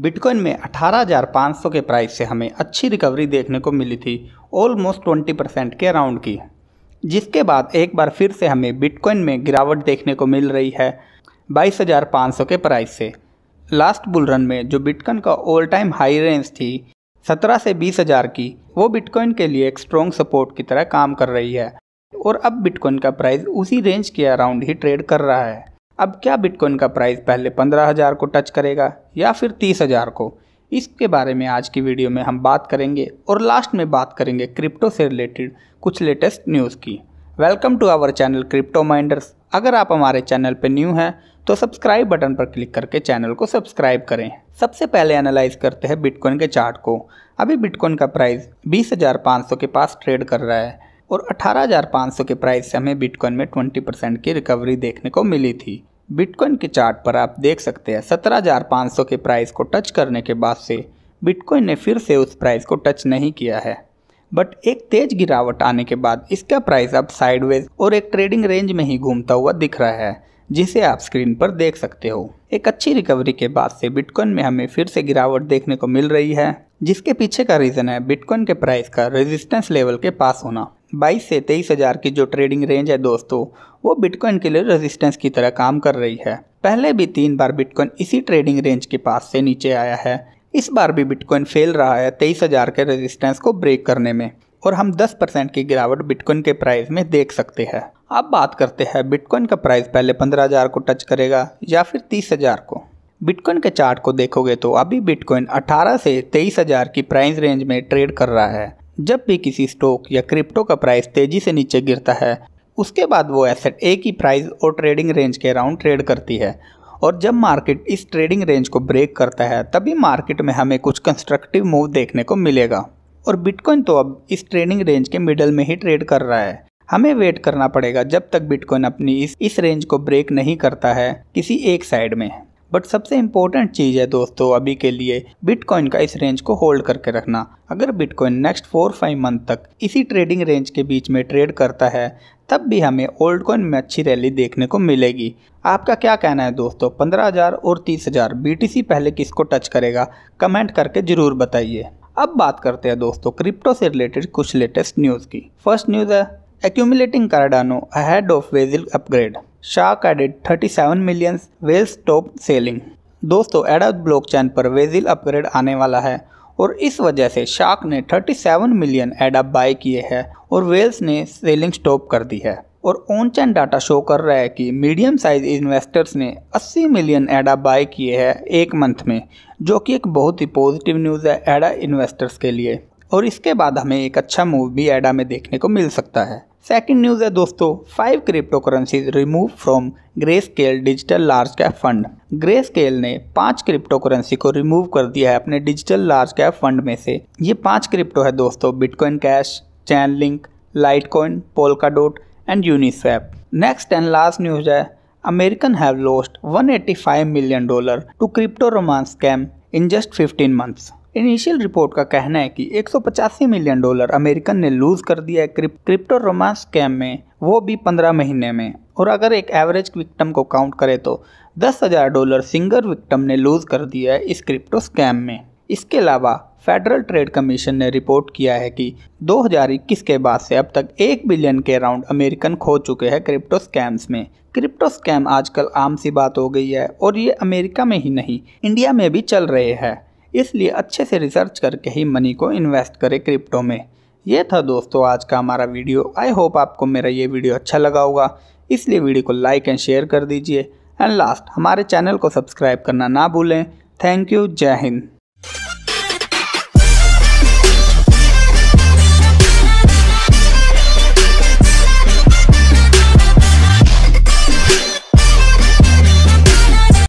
bitcoin में 18,500 के price से हमें अच्छी रिकवरी देखने को मिली थी ऑलमोस्ट 20 परसेंट के अराउंड की जिसके बाद एक बार फिर से हमें बिटकॉइन में गिरावट देखने को मिल रही है 22,500 के प्राइस से लास्ट बुल रन में जो बिटकॉइन का ऑल टाइम हाई रेंज थी 17 से 20,000 की वो बिटकॉइन के लिए एक स्ट्रॉन्ग सपोर्ट की तरह काम कर रही है और अब बिटकॉइन का प्राइस उसी रेंज के अराउंड ही ट्रेड कर रहा है अब क्या बिटकॉइन का प्राइस पहले पंद्रह हज़ार को टच करेगा या फिर तीस हज़ार को इसके बारे में आज की वीडियो में हम बात करेंगे और लास्ट में बात करेंगे क्रिप्टो से रिलेटेड कुछ लेटेस्ट न्यूज़ की welcome to our channel crypto minders अगर आप हमारे चैनल पर न्यू हैं तो सब्सक्राइब बटन पर क्लिक करके चैनल को सब्सक्राइब करें सबसे पहले एनालाइज करते हैं बिटकॉइन के चार्ट को अभी बिटकॉइन का प्राइस बीस के पास ट्रेड कर रहा है और 18,500 के प्राइस से हमें बिटकॉइन में 20 परसेंट की रिकवरी देखने को मिली थी बिटकॉइन के चार्ट पर आप देख सकते हैं 17,500 के प्राइस को टच करने के बाद से बिटकॉइन ने फिर से उस प्राइस को टच नहीं किया है बट एक तेज गिरावट आने के बाद इसका प्राइस अब साइडवेज और एक ट्रेडिंग रेंज में ही घूमता हुआ दिख रहा है जिसे आप स्क्रीन पर देख सकते हो एक अच्छी रिकवरी के बाद से बिटकॉइन में हमें फिर से गिरावट देखने को मिल रही है जिसके पीछे का रीज़न है बिटकॉइन के प्राइस का रेजिस्टेंस लेवल के पास होना बाईस से तेईस हज़ार की जो ट्रेडिंग रेंज है दोस्तों वो बिटकॉइन के लिए रेजिस्टेंस की तरह काम कर रही है पहले भी तीन बार बिटकॉइन इसी ट्रेडिंग रेंज के पास से नीचे आया है इस बार भी बिटकॉइन फेल रहा है तेईस हज़ार के रेजिस्टेंस को ब्रेक करने में और हम 10 परसेंट की गिरावट बिटकॉइन के प्राइस में देख सकते हैं अब बात करते हैं बिटकॉइन का प्राइस पहले 15,000 को टच करेगा या फिर 30,000 को बिटकॉइन के चार्ट को देखोगे तो अभी बिटकॉइन 18 से 23,000 की प्राइस रेंज में ट्रेड कर रहा है जब भी किसी स्टॉक या क्रिप्टो का प्राइस तेजी से नीचे गिरता है उसके बाद वो एसेट एक ही प्राइस और ट्रेडिंग रेंज के अराउंड ट्रेड करती है और जब मार्केट इस ट्रेडिंग रेंज को ब्रेक करता है तभी मार्केट में हमें कुछ कंस्ट्रक्टिव मूव देखने को मिलेगा और बिटकॉइन तो अब इस ट्रेडिंग रेंज के मिडल में ही ट्रेड कर रहा है हमें वेट करना पड़ेगा जब तक बिटकॉइन अपनी इस इस रेंज को ब्रेक नहीं करता है किसी एक साइड में बट सबसे इम्पोर्टेंट चीज़ है दोस्तों अभी के लिए बिटकॉइन का इस रेंज को होल्ड करके रखना अगर Bitcoin next four five month तक इसी ट्रेडिंग रेंज के बीच में ट्रेड करता है तब भी हमें ओल्ड कॉइन में अच्छी रैली देखने को मिलेगी आपका क्या कहना है दोस्तों पंद्रह हज़ार और तीस हज़ार बी पहले किसको टच करेगा कमेंट करके ज़रूर बताइए अब बात करते हैं दोस्तों क्रिप्टो से रिलेटेड कुछ लेटेस्ट न्यूज़ की फर्स्ट न्यूज़ है accumulating Cardano ahead of Vasil upgrade shark added 37 million whales top selling दोस्तों ब्लॉक ब्लॉकचेन पर वेजिल अपग्रेड आने वाला है और इस वजह से शार्क ने 37 मिलियन एडप बाय किए हैं और वेल्स ने सेलिंग स्टॉप कर दी है और ऑन चैन डाटा शो कर रहा है कि मीडियम साइज इन्वेस्टर्स ने 80 मिलियन एडा बाय किए हैं एक मंथ में जो कि एक बहुत ही पॉजिटिव न्यूज़ है एडा इन्वेस्टर्स के लिए और इसके बाद हमें एक अच्छा मूव भी एडा में देखने को मिल सकता है सेकंड न्यूज़ है दोस्तों five cryptocurrencies remove from Grayscale digital large cap fund Grayscale ने पांच क्रिप्टो करेंसी को रिमूव कर दिया है अपने डिजिटल लार्ज कैप फंड में से ये पांच क्रिप्टो है दोस्तों Bitcoin cash Chainlink Litecoin Polkadot and Uniswap next and last news है American have lost 185 million dollar to crypto romance scam in just 15 months initial report का कहना है कि एक मिलियन डॉलर अमेरिकन ने लूज कर दिया है क्रिप्टो रोमांस स्कैम में वो भी 15 महीने में और अगर एक एवरेज विक्टम को काउंट करें तो दस हज़ार डॉलर सिंगर विक्टम ने लूज कर दिया है इस क्रिप्टो स्कैम में इसके अलावा फेडरल ट्रेड कमीशन ने रिपोर्ट किया है कि 2021 के बाद से अब तक एक बिलियन के अराउंड अमेरिकन खो चुके हैं क्रिप्टो स्कैम्स में क्रिप्टो स्कैम आजकल आम सी बात हो गई है और ये अमेरिका में ही नहीं इंडिया में भी चल रहे हैं इसलिए अच्छे से रिसर्च करके ही मनी को इन्वेस्ट करें क्रिप्टो में ये था दोस्तों आज का हमारा वीडियो आई होप आपको मेरा ये वीडियो अच्छा लगा होगा इसलिए वीडियो को लाइक एंड शेयर कर दीजिए एंड लास्ट हमारे चैनल को सब्सक्राइब करना ना भूलें थैंक यू जय हिंद